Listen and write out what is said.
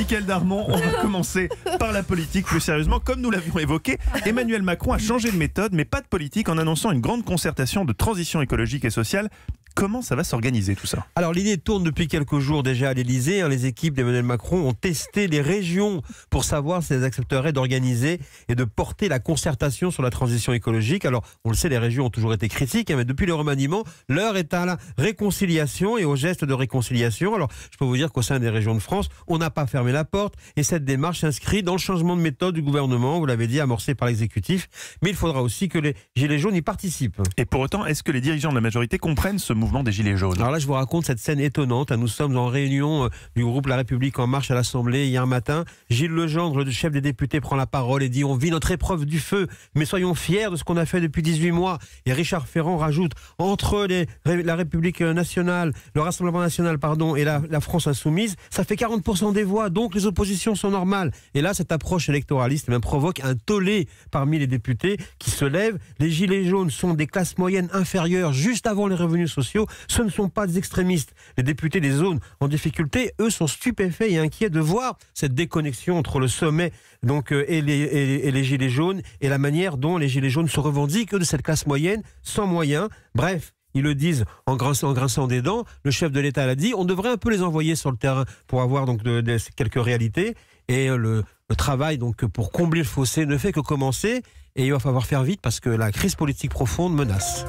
Michael Darmon, on va commencer par la politique plus sérieusement. Comme nous l'avions évoqué, Emmanuel Macron a changé de méthode, mais pas de politique, en annonçant une grande concertation de transition écologique et sociale Comment ça va s'organiser tout ça Alors l'idée tourne depuis quelques jours déjà à l'Elysée. Hein. Les équipes d'Emmanuel Macron ont testé les régions pour savoir si elles accepteraient d'organiser et de porter la concertation sur la transition écologique. Alors on le sait, les régions ont toujours été critiques, hein, mais depuis le remaniement, l'heure est à la réconciliation et au geste de réconciliation. Alors je peux vous dire qu'au sein des régions de France, on n'a pas fermé la porte et cette démarche s'inscrit dans le changement de méthode du gouvernement, vous l'avez dit, amorcé par l'exécutif. Mais il faudra aussi que les Gilets jaunes y participent. Et pour autant, est-ce que les dirigeants de la majorité comprennent ce mouvement des Gilets jaunes. Alors là, je vous raconte cette scène étonnante. Nous sommes en réunion euh, du groupe La République En Marche à l'Assemblée hier matin. Gilles Legendre, le chef des députés, prend la parole et dit On vit notre épreuve du feu, mais soyons fiers de ce qu'on a fait depuis 18 mois. Et Richard Ferrand rajoute Entre les, la République euh, nationale, le Rassemblement national, pardon, et la, la France insoumise, ça fait 40% des voix, donc les oppositions sont normales. Et là, cette approche électoraliste même eh provoque un tollé parmi les députés qui se lèvent. Les Gilets jaunes sont des classes moyennes inférieures juste avant les revenus sociaux ce ne sont pas des extrémistes. Les députés des zones en difficulté, eux, sont stupéfaits et inquiets de voir cette déconnexion entre le sommet euh, et, les, Gilets jaunes et la manière dont les Gilets jaunes se revendiquent de cette classe moyenne sans moyens. Bref, ils le disent en grinçant, des dents. Le chef de l'État l'a dit. On devrait un peu les envoyer sur le terrain pour avoir donc quelques réalités. Et euh, le, le, travail donc pour combler le fossé ne fait que commencer. Et il va falloir faire vite parce que la crise politique profonde menace.